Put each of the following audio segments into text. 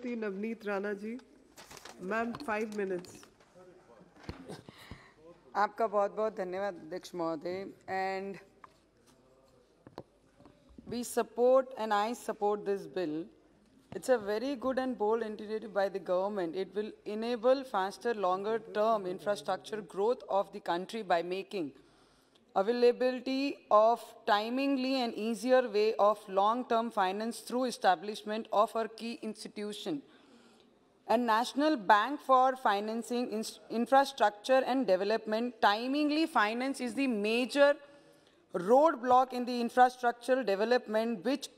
Navneet Rana ji ma'am five minutes आपका बहुत बहुत we support and I support this bill. It's a very good and bold initiative by the government. It will enable faster, longer term infrastructure growth of the country by making availability of timely and easier way of long-term finance through establishment of our key institution, a national bank for financing infrastructure and development. Timely finance is the major roadblock in the infrastructural development which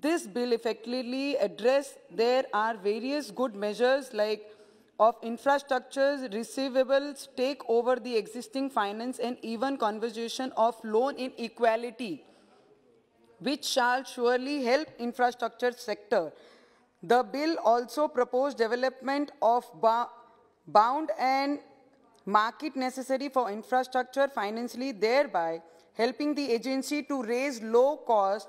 this bill effectively address. There are various good measures like of infrastructures, receivables, take over the existing finance and even conversation of loan inequality, which shall surely help infrastructure sector. The bill also proposed development of bound and market necessary for infrastructure financially, thereby helping the agency to raise low cost,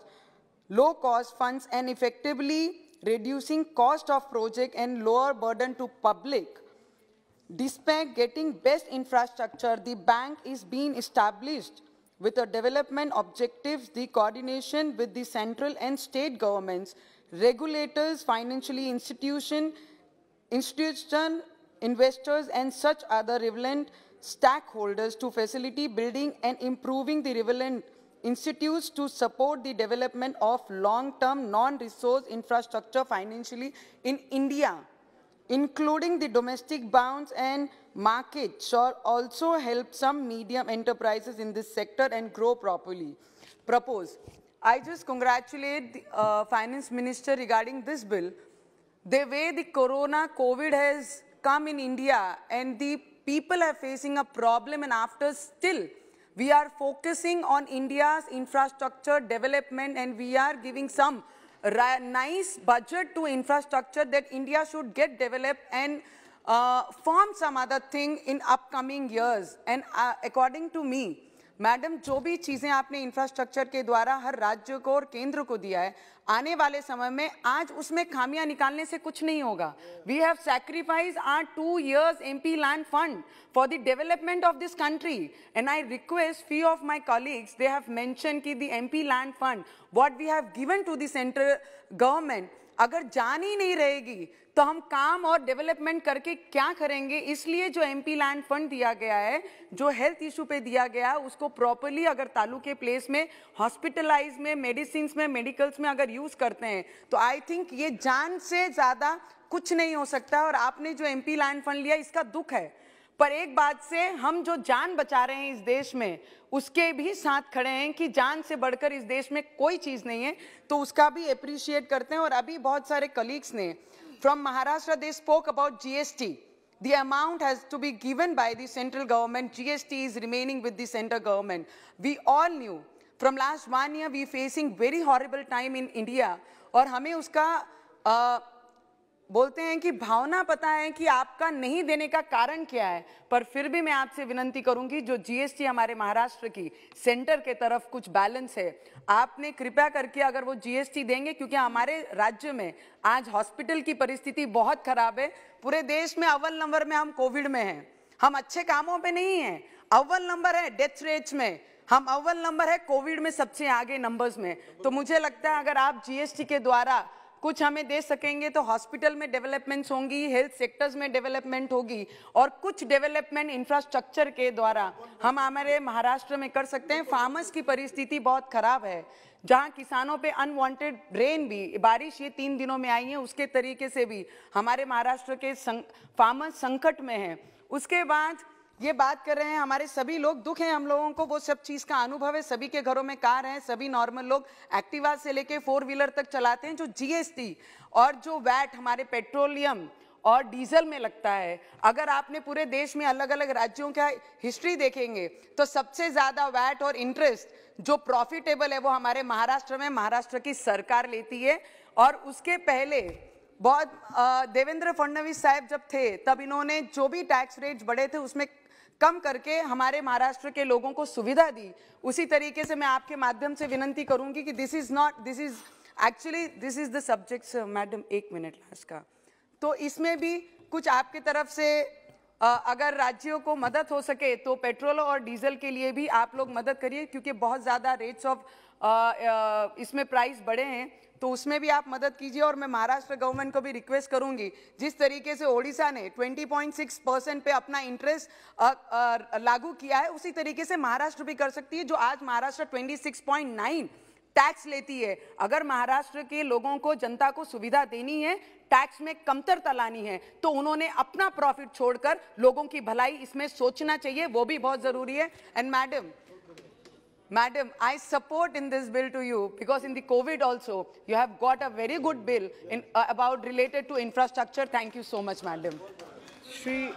low cost funds and effectively reducing cost of project and lower burden to public. Despite getting best infrastructure, the bank is being established with the development objectives, the coordination with the central and state governments, regulators, financially institution, institution, investors, and such other relevant stakeholders to facilitate building and improving the relevant institutes to support the development of long-term non-resource infrastructure financially in India, including the domestic bonds and market shall also help some medium enterprises in this sector and grow properly. Propose. I just congratulate the uh, finance minister regarding this bill. The way the corona COVID has come in India and the people are facing a problem and after still we are focusing on India's infrastructure development and we are giving some nice budget to infrastructure that India should get developed and uh, form some other thing in upcoming years. And uh, according to me, madam जो भी चीज़ें आपने infrastructure के द्वारा हर राज्य को और केंद्र को दिया है आने वाले समय में आज उसमें खामियां निकालने से कुछ नहीं होगा we have sacrifice our two years M P land fund for the development of this country and I request few of my colleagues they have mention की the M P land fund what we have given to the central government अगर जान ही नहीं रहेगी तो हम काम और development करके क्या करेंगे इसलिए जो एमपी लैंड फंड दिया गया है जो हेल्थ इशू पे दिया गया है उसको प्रॉपरली अगर तालुके प्लेस में हॉस्पिटलाइज में मेडिसिन में मेडिकल्स में अगर यूज करते हैं तो आई थिंक ये जान से ज्यादा कुछ नहीं हो सकता और आपने जो एमपी लैंड फंड लिया इसका दुख है पर एक बात से हम जो जान बचा रहे हैं इस देश में उसके भी साथ खड़े हैं कि जान से बढ़कर इस देश में कोई चीज़ नहीं है तो उसका भी अप्रिशिएट करते हैं और अभी बहुत सारे कलीग्स ने from Maharashtra they spoke about GST the amount has to be given by the central government. GST is remaining with the central government. We all knew from last one year we facing very horrible time in India aur hame uska uh, बोलते हैं कि भावना पता है कि आपका नहीं देने का कारण क्या है पर फिर भी मैं आपसे विनंती करूंगी जो जीएसटी हमारे महाराष्ट्र की सेंटर के तरफ कुछ बैलेंस है आपने कृपया करके अगर वो जीएसटी देंगे क्योंकि हमारे राज्य में आज हॉस्पिटल की परिस्थिति बहुत खराब है पूरे देश में अव्वल नंबर में हम कोविड में हैं हम अच्छे कामों पर नहीं हैं अव्वल नंबर है डेथ रेट्स में हम अव्वल नंबर है कोविड में सबसे आगे नंबर्स में तो मुझे लगता है अगर आप जीएसटी के द्वारा कुछ हमें दे सकेंगे तो हॉस्पिटल में डेवलपमेंट्स होंगी हेल्थ सेक्टर्स में डेवलपमेंट होगी और कुछ डेवलपमेंट इंफ्रास्ट्रक्चर के द्वारा हम हमारे महाराष्ट्र में कर सकते हैं फार्मर्स की परिस्थिति बहुत खराब है जहाँ किसानों पे अनवांटेड रेन भी बारिश ये तीन दिनों में आई है उसके तरीके से भी हमारे महाराष्ट्र के फार्मर्स संकट में है उसके बाद ये बात कर रहे हैं हमारे सभी लोग दुख है हम लोगों को वो सब चीज़ का अनुभव है सभी के घरों में कार है सभी नॉर्मल लोग एक्टिवा से लेके फोर व्हीलर तक चलाते हैं जो जीएसटी और जो वैट हमारे पेट्रोलियम और डीजल में लगता है अगर आपने पूरे देश में अलग अलग राज्यों का हिस्ट्री देखेंगे तो सबसे ज़्यादा वैट और इंटरेस्ट जो प्रॉफिटेबल है वो हमारे महाराष्ट्र में महाराष्ट्र की सरकार लेती है और उसके पहले बहुत देवेंद्र फडणवीस साहब जब थे तब इन्होंने जो भी टैक्स रेट बढ़े थे उसमें कम करके हमारे महाराष्ट्र के लोगों को सुविधा दी उसी तरीके से मैं आपके माध्यम से विनती करूंगी कि this is not this is actually this is the subject madam एक मिनट लास्ट का तो इसमें भी कुछ आपके तरफ से अगर राज्यों को मदद हो सके तो पेट्रोल और डीजल के लिए भी आप लोग मदद करिए क्योंकि बहुत ज़्यादा रेट्स ऑफ इसमें प्राइस बढ़े हैं तो उसमें भी आप मदद कीजिए और मैं महाराष्ट्र गवर्नमेंट को भी रिक्वेस्ट करूंगी जिस तरीके से ओडिशा ने 20.6 परसेंट पे अपना इंटरेस्ट लागू किया है उसी तरीके से महाराष्ट्र भी कर सकती है जो आज महाराष्ट्र 26.9 टैक्स लेती है अगर महाराष्ट्र के लोगों को जनता को सुविधा देनी है टैक्स में कमतरता लानी है तो उन्होंने अपना प्रॉफिट छोड़कर लोगों की भलाई इसमें सोचना चाहिए वो भी बहुत जरूरी है and madam madam I support in this bill to you because in the Covid also you have got a very good bill in about related to infrastructure thank you so much madam Shri